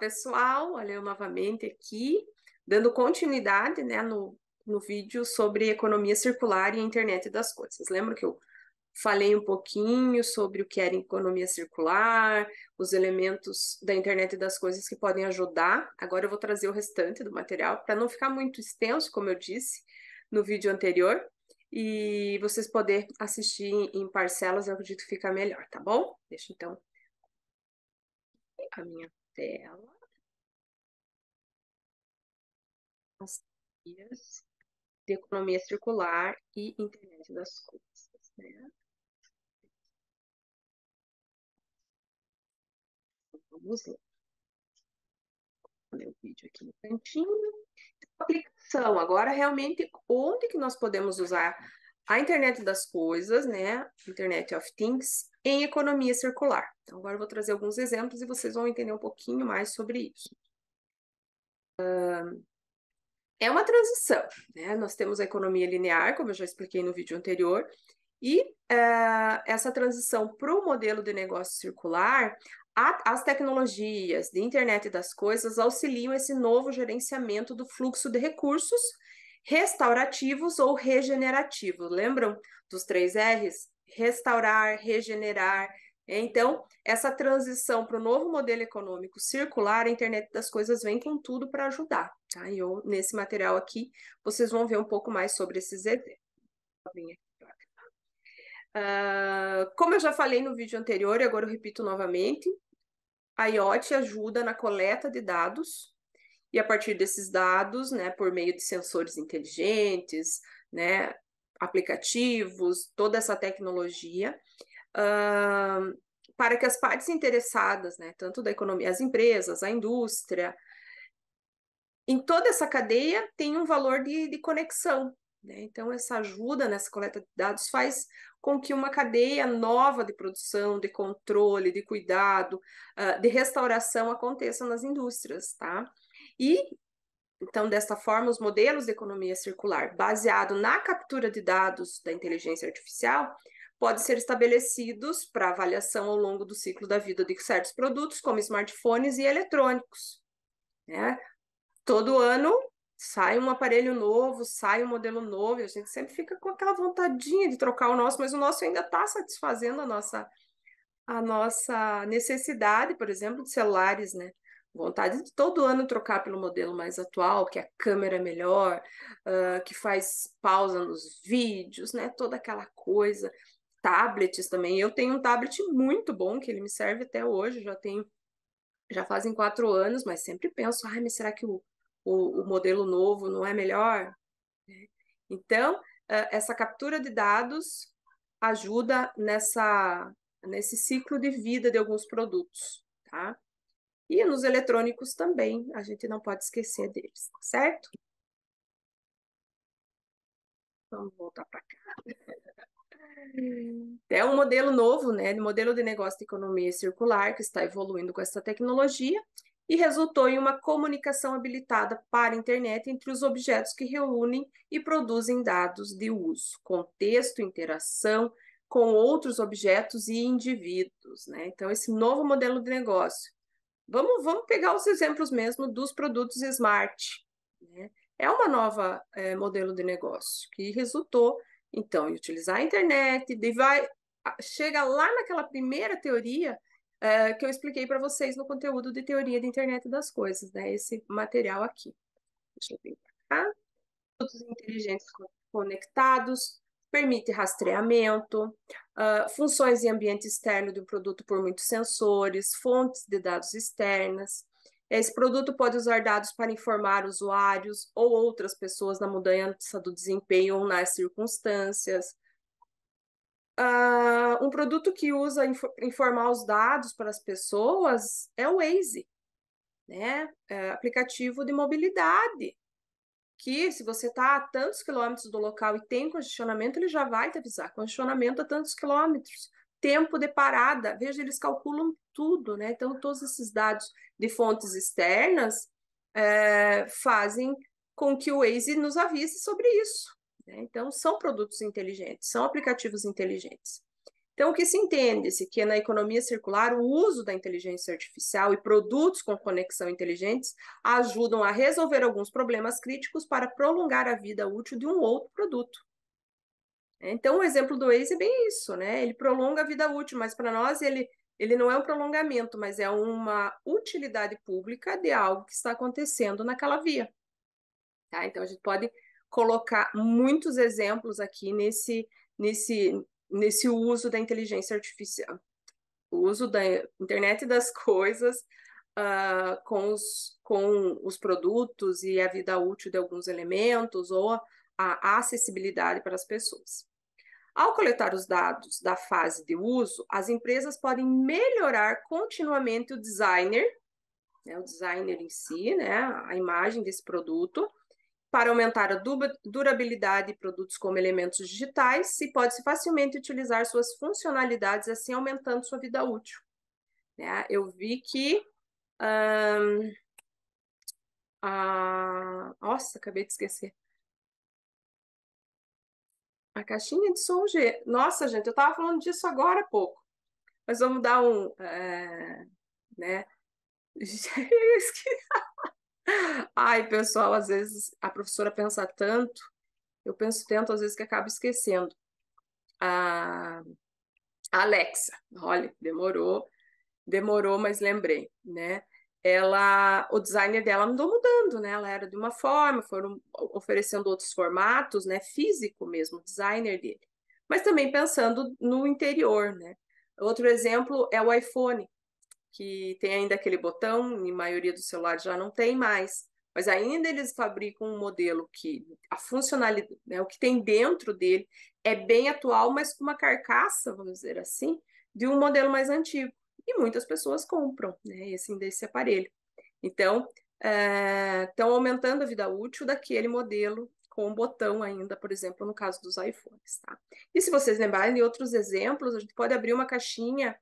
pessoal, olha eu novamente aqui, dando continuidade né, no, no vídeo sobre economia circular e a internet das coisas. Lembra que eu falei um pouquinho sobre o que era economia circular, os elementos da internet das coisas que podem ajudar. Agora eu vou trazer o restante do material para não ficar muito extenso, como eu disse no vídeo anterior, e vocês poderem assistir em parcelas, eu acredito que fica melhor, tá bom? Deixa então a minha tela. as teorias de economia circular e internet das coisas, né? Vamos lá. o vídeo aqui no cantinho. aplicação. Agora, realmente, onde que nós podemos usar a internet das coisas, né? Internet of Things, em economia circular. Então, agora eu vou trazer alguns exemplos e vocês vão entender um pouquinho mais sobre isso. é uma transição, né? Nós temos a economia linear, como eu já expliquei no vídeo anterior, e uh, essa transição para o modelo de negócio circular, a, as tecnologias de internet das coisas auxiliam esse novo gerenciamento do fluxo de recursos restaurativos ou regenerativos. Lembram dos três R's? Restaurar, regenerar. Então, essa transição para o novo modelo econômico circular, a internet das coisas vem com tudo para ajudar. Tá? E eu, nesse material aqui, vocês vão ver um pouco mais sobre esses exemplos. Uh, ah, como eu já falei no vídeo anterior, e agora eu repito novamente, a IoT ajuda na coleta de dados e a partir desses dados, né, por meio de sensores inteligentes, né, aplicativos, toda essa tecnologia, uh, para que as partes interessadas, né, tanto da economia, as empresas, a indústria, em toda essa cadeia tem um valor de, de conexão. Né? Então, essa ajuda nessa coleta de dados faz com que uma cadeia nova de produção, de controle, de cuidado, uh, de restauração aconteça nas indústrias, tá? E, então, desta forma, os modelos de economia circular, baseado na captura de dados da inteligência artificial, podem ser estabelecidos para avaliação ao longo do ciclo da vida de certos produtos, como smartphones e eletrônicos. Né? Todo ano sai um aparelho novo, sai um modelo novo, e a gente sempre fica com aquela vontadinha de trocar o nosso, mas o nosso ainda está satisfazendo a nossa, a nossa necessidade, por exemplo, de celulares, né? vontade de todo ano trocar pelo modelo mais atual, que a câmera é melhor, uh, que faz pausa nos vídeos, né? Toda aquela coisa. Tablets também. Eu tenho um tablet muito bom que ele me serve até hoje, já tem, já fazem quatro anos, mas sempre penso, ai, mas será que o, o, o modelo novo não é melhor? Né? Então, uh, essa captura de dados ajuda nessa nesse ciclo de vida de alguns produtos, tá? E nos eletrônicos também, a gente não pode esquecer deles, tá certo? Vamos voltar para cá. É um modelo novo, né? modelo de negócio de economia circular que está evoluindo com essa tecnologia e resultou em uma comunicação habilitada para a internet entre os objetos que reúnem e produzem dados de uso, contexto, interação com outros objetos e indivíduos, né? Então, esse novo modelo de negócio Vamos, vamos pegar os exemplos mesmo dos produtos smart. Né? É uma nova é, modelo de negócio que resultou, então, em utilizar a internet, vai, chega lá naquela primeira teoria é, que eu expliquei para vocês no conteúdo de teoria da internet das coisas, né? esse material aqui. Deixa eu vir para cá. Produtos inteligentes conectados, permite rastreamento, uh, funções em ambiente externo do produto por muitos sensores, fontes de dados externas. Esse produto pode usar dados para informar usuários ou outras pessoas na mudança do desempenho ou nas circunstâncias. Uh, um produto que usa inf informar os dados para as pessoas é o Waze, né? É aplicativo de mobilidade que se você está a tantos quilômetros do local e tem congestionamento, ele já vai te avisar, congestionamento a tantos quilômetros, tempo de parada, veja, eles calculam tudo, né? Então, todos esses dados de fontes externas é, fazem com que o Waze nos avise sobre isso. Né? Então, são produtos inteligentes, são aplicativos inteligentes. Então, o que se entende-se que na economia circular o uso da inteligência artificial e produtos com conexão inteligentes ajudam a resolver alguns problemas críticos para prolongar a vida útil de um outro produto. Então, o exemplo do Waze é bem isso, né? Ele prolonga a vida útil, mas para nós ele, ele não é um prolongamento, mas é uma utilidade pública de algo que está acontecendo naquela via. Tá? Então, a gente pode colocar muitos exemplos aqui nesse, nesse, nesse uso da inteligência artificial, o uso da internet das coisas uh, com, os, com os produtos e a vida útil de alguns elementos ou a acessibilidade para as pessoas. Ao coletar os dados da fase de uso, as empresas podem melhorar continuamente o designer, né, o designer em si, né, a imagem desse produto, para aumentar a durabilidade de produtos como elementos digitais, e pode-se facilmente utilizar suas funcionalidades, assim aumentando sua vida útil. Né? Eu vi que. Hum, a... Nossa, acabei de esquecer. A caixinha de som G. Nossa, gente, eu estava falando disso agora há pouco. Mas vamos dar um. É, né? Ai, pessoal, às vezes a professora pensa tanto, eu penso tanto, às vezes que acabo esquecendo. A ah, Alexa, olha, demorou, demorou, mas lembrei, né? Ela, o design dela andou mudando, né? Ela era de uma forma, foram oferecendo outros formatos, né? Físico mesmo, o designer dele. Mas também pensando no interior, né? Outro exemplo é o iPhone, que tem ainda aquele botão, e a maioria dos celulares já não tem mais. Mas ainda eles fabricam um modelo que a funcionalidade, né, o que tem dentro dele é bem atual, mas com uma carcaça, vamos dizer assim, de um modelo mais antigo. E muitas pessoas compram né, esse, desse aparelho. Então, estão eh, é, aumentando a vida útil daquele modelo com um botão ainda, por exemplo, no caso dos iPhones. Tá? E se vocês lembrarem de outros exemplos, a gente pode abrir uma caixinha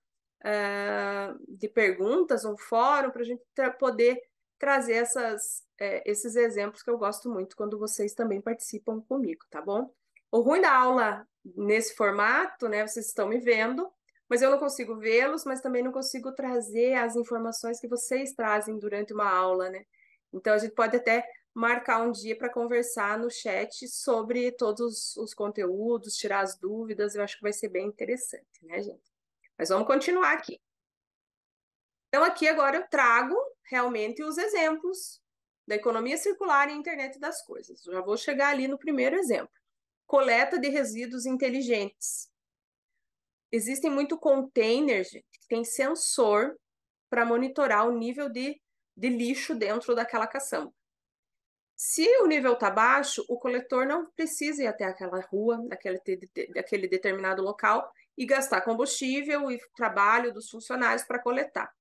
ah, de perguntas, um fórum, para a gente tra poder trazer essas, é, esses exemplos que eu gosto muito quando vocês também participam comigo, tá bom? O ruim da aula nesse formato, né? Vocês estão me vendo, mas eu não consigo vê-los, mas também não consigo trazer as informações que vocês trazem durante uma aula, né? Então a gente pode até marcar um dia para conversar no chat sobre todos os conteúdos, tirar as dúvidas, eu acho que vai ser bem interessante, né, gente? Mas vamos continuar aqui. Então, aqui agora eu trago realmente os exemplos da economia circular e internet das coisas. Eu já vou chegar ali no primeiro exemplo. Coleta de resíduos inteligentes. Existem muito containers que tem sensor para monitorar o nível de, de lixo dentro daquela caçamba. Se o nível está baixo, o coletor não precisa ir até aquela rua, daquele, daquele determinado local, e gastar combustível e trabalho dos funcionários para coletar.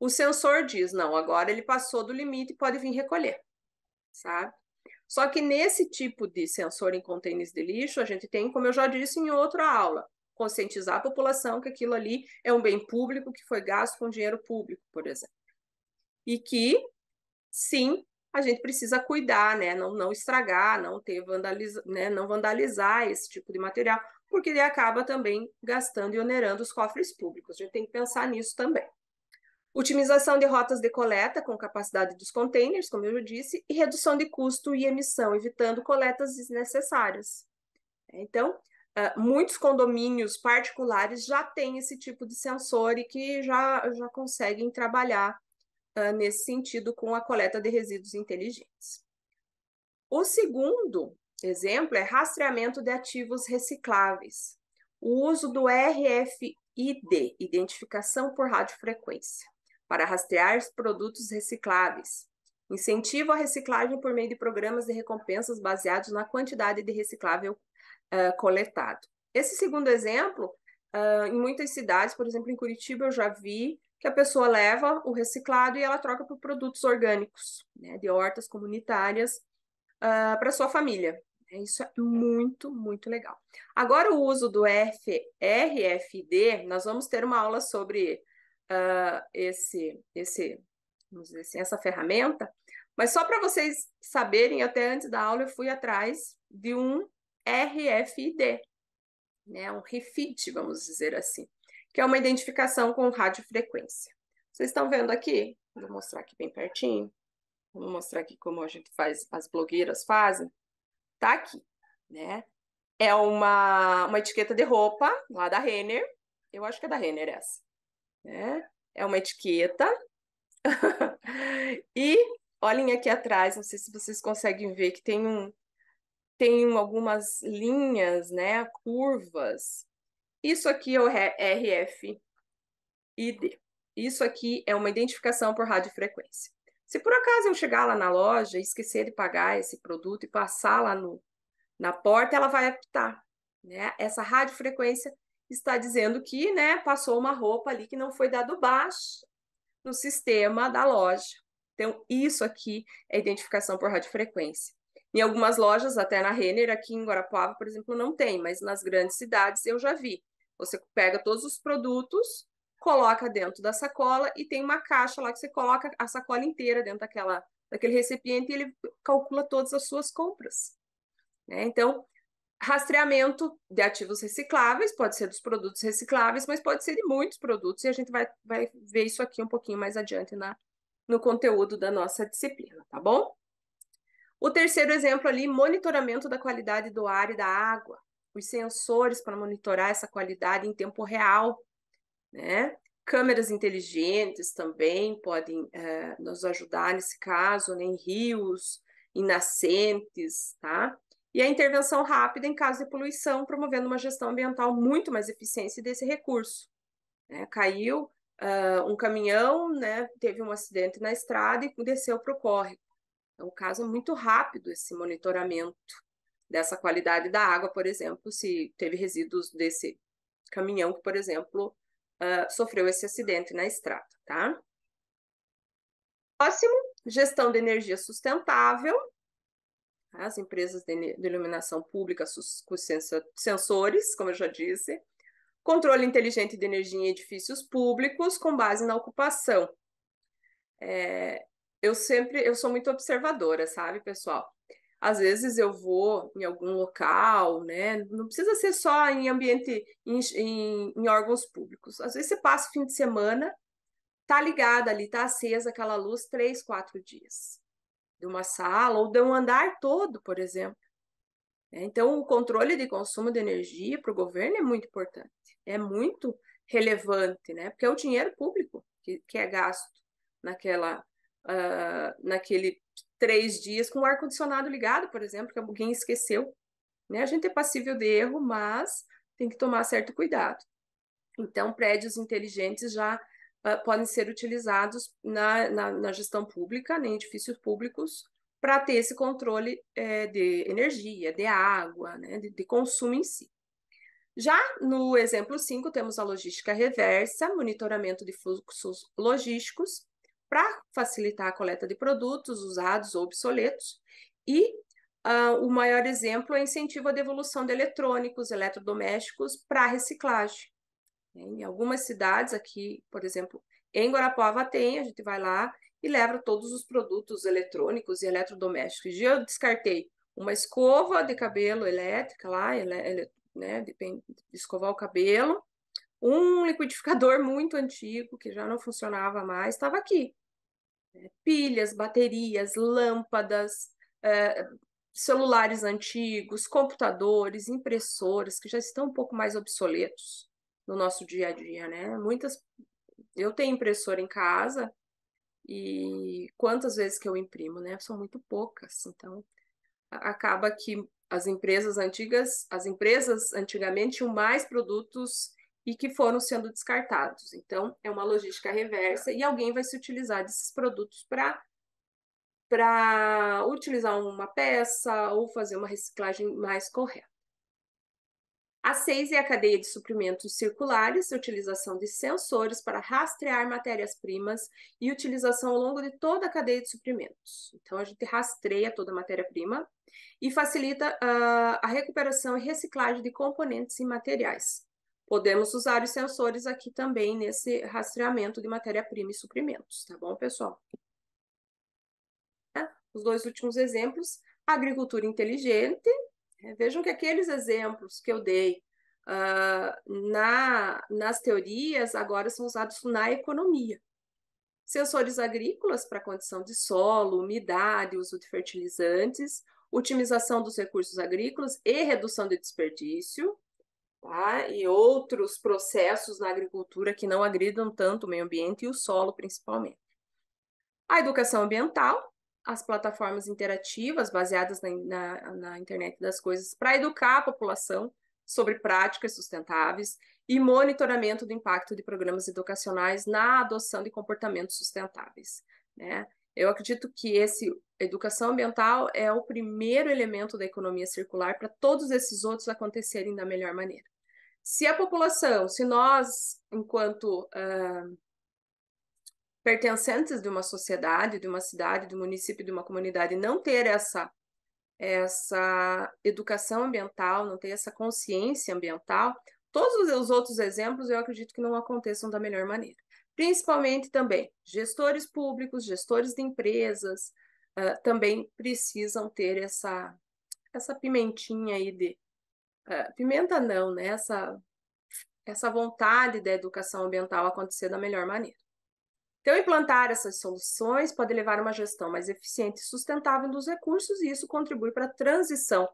O sensor diz: não, agora ele passou do limite e pode vir recolher, sabe? Só que nesse tipo de sensor em contêineres de lixo, a gente tem, como eu já disse em outra aula, conscientizar a população que aquilo ali é um bem público que foi gasto com dinheiro público, por exemplo. E que, sim, a gente precisa cuidar, né? Não, não estragar, não ter vandaliza, né? não vandalizar esse tipo de material, porque ele acaba também gastando e onerando os cofres públicos. A gente tem que pensar nisso também. Otimização de rotas de coleta com capacidade dos containers, como eu já disse, e redução de custo e emissão, evitando coletas desnecessárias. Então, ah, muitos condomínios particulares já têm esse tipo de sensor e que já, já conseguem trabalhar uh, nesse sentido com a coleta de resíduos inteligentes. O segundo exemplo é rastreamento de ativos recicláveis, o uso do RFID, identificação por radiofrequência, para rastrear produtos recicláveis. Incentivo à reciclagem por meio de programas de recompensas baseados na quantidade de reciclável uh, coletado. Esse segundo exemplo, uh, em muitas cidades, por exemplo, em Curitiba, eu já vi que a pessoa leva o reciclado e ela troca por produtos orgânicos, né, de hortas comunitárias uh, ah, para sua família. Isso é muito, muito legal. Agora, o uso do F, RFD, nós vamos ter uma aula sobre uh, esse, esse, vamos dizer assim, essa ferramenta, mas só para vocês saberem, até antes da aula eu fui atrás de um RFID, né? um refit, vamos dizer assim que é uma identificação com radiofrequência. Vocês estão vendo aqui? Vou mostrar aqui bem pertinho. Vou mostrar aqui como a gente faz, as blogueiras fazem. Tá aqui, né? É uma, uma etiqueta de roupa lá da Renner. Eu acho que é da Renner essa. Né? É uma etiqueta. e olhem aqui atrás, não sei se vocês conseguem ver que tem um tem algumas linhas, né, curvas isso aqui é o RFID. É isso aqui é uma identificação por radiofrequência. Se por acaso eu chegar lá na loja e esquecer de pagar esse produto e passar lá no, na porta, ela vai apitar. Né? Essa radiofrequência está dizendo que né, passou uma roupa ali que não foi dado baixo no sistema da loja. Então, isso aqui é identificação por radiofrequência. Em algumas lojas, até na Renner, aqui em Guarapuava, por exemplo, não tem, mas nas grandes cidades eu já vi. Você pega todos os produtos, coloca dentro da sacola e tem uma caixa lá que você coloca a sacola inteira dentro daquela, daquele recipiente e ele calcula todas as suas compras. Né? Então, rastreamento de ativos recicláveis, pode ser dos produtos recicláveis, mas pode ser de muitos produtos, e a gente vai, vai ver isso aqui um pouquinho mais adiante na, no conteúdo da nossa disciplina, tá bom? O terceiro exemplo ali, monitoramento da qualidade do ar e da água os sensores para monitorar essa qualidade em tempo real, né? Câmeras inteligentes também podem eh, nos ajudar nesse caso, né? em rios, em nascentes, tá? E a intervenção rápida em caso de poluição, promovendo uma gestão ambiental muito mais eficiente desse recurso. Né? Caiu uh, um caminhão, né? teve um acidente na estrada e desceu para o córrego. Então, é um caso muito rápido esse monitoramento dessa qualidade da água, por exemplo, se teve resíduos desse caminhão que, por exemplo, uh, sofreu esse acidente na estrada, tá? Próximo, gestão de energia sustentável. As empresas de, iluminação pública com sensores, como eu já disse. Controle inteligente de energia em edifícios públicos com base na ocupação. É, eu sempre, eu sou muito observadora, sabe, pessoal? às vezes eu vou em algum local, né? Não precisa ser só em ambiente, em, em, em órgãos públicos. Às vezes você passa o fim de semana, tá ligada ali, tá acesa aquela luz três, quatro dias de uma sala ou de um andar todo, por exemplo. É, então, o controle de consumo de energia para o governo é muito importante, é muito relevante, né? Porque é o dinheiro público que, que é gasto naquela uh, naquele três dias com o ar-condicionado ligado, por exemplo, que alguém esqueceu. Né? A gente é passível de erro, mas tem que tomar certo cuidado. Então, prédios inteligentes já uh, podem ser utilizados na, na, na, gestão pública, em né? edifícios públicos, para ter esse controle é, de energia, de água, né? de, de consumo em si. Já no exemplo 5, temos a logística reversa, monitoramento de fluxos logísticos, para facilitar a coleta de produtos usados ou obsoletos e uh, o maior exemplo é incentivo à devolução de eletrônicos, eletrodomésticos para reciclagem. Né? Em algumas cidades aqui, por exemplo, em Guarapuava tem, a gente vai lá e leva todos os produtos eletrônicos e eletrodomésticos. Eu descartei uma escova de cabelo elétrica lá, ele, ele, né, de, de escovar o cabelo, um liquidificador muito antigo, que já não funcionava mais, estava aqui. É, pilhas, baterias, lâmpadas, é, celulares antigos, computadores, impressoras, que já estão um pouco mais obsoletos no nosso dia a dia, né? Muitas. Eu tenho impressora em casa e quantas vezes que eu imprimo, né? São muito poucas. Então, acaba que as empresas antigas, as empresas antigamente tinham mais produtos e que foram sendo descartados. Então, é uma logística reversa e alguém vai se utilizar desses produtos para para utilizar uma peça ou fazer uma reciclagem mais correta. A 6 é a cadeia de suprimentos circulares, utilização de sensores para rastrear matérias-primas e utilização ao longo de toda a cadeia de suprimentos. Então, a gente rastreia toda a matéria-prima e facilita uh, a recuperação e reciclagem de componentes e materiais. Podemos usar os sensores aqui também nesse rastreamento de matéria-prima e suprimentos, tá bom, pessoal? Tá? Os dois últimos exemplos, agricultura inteligente. Né? Vejam que aqueles exemplos que eu dei uh, na, nas teorias agora são usados na economia. Sensores agrícolas para condição de solo, umidade, uso de fertilizantes, otimização dos recursos agrícolas e redução de desperdício tá? e outros processos na agricultura que não agridam tanto o meio ambiente e o solo, principalmente. A educação ambiental, as plataformas interativas baseadas na, na, na internet das coisas para educar a população sobre práticas sustentáveis e monitoramento do impacto de programas educacionais na adoção de comportamentos sustentáveis. Né? Eu acredito que esse educação ambiental é o primeiro elemento da economia circular para todos esses outros acontecerem da melhor maneira se a população, se nós, enquanto uh, pertencentes de uma sociedade, de uma cidade, de um município, de uma comunidade, não ter essa essa educação ambiental, não ter essa consciência ambiental, todos os outros exemplos eu acredito que não aconteçam da melhor maneira. Principalmente também gestores públicos, gestores de empresas, uh, também precisam ter essa essa pimentinha aí de é, pimenta não, né? Essa, essa vontade da educação ambiental acontecer da melhor maneira. Então, implantar essas soluções pode levar a uma gestão mais eficiente e sustentável dos recursos, e isso contribui para a transição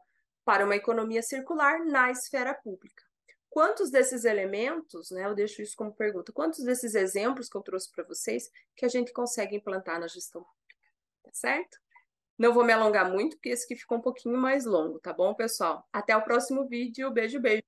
para uma economia circular na esfera pública. Quantos desses elementos, né, eu deixo isso como pergunta, quantos desses exemplos que eu trouxe para vocês que a gente consegue implantar na gestão pública? Tá certo? Não vou me alongar muito, porque esse aqui ficou um pouquinho mais longo, tá bom, pessoal? Até o próximo vídeo. Beijo, beijo.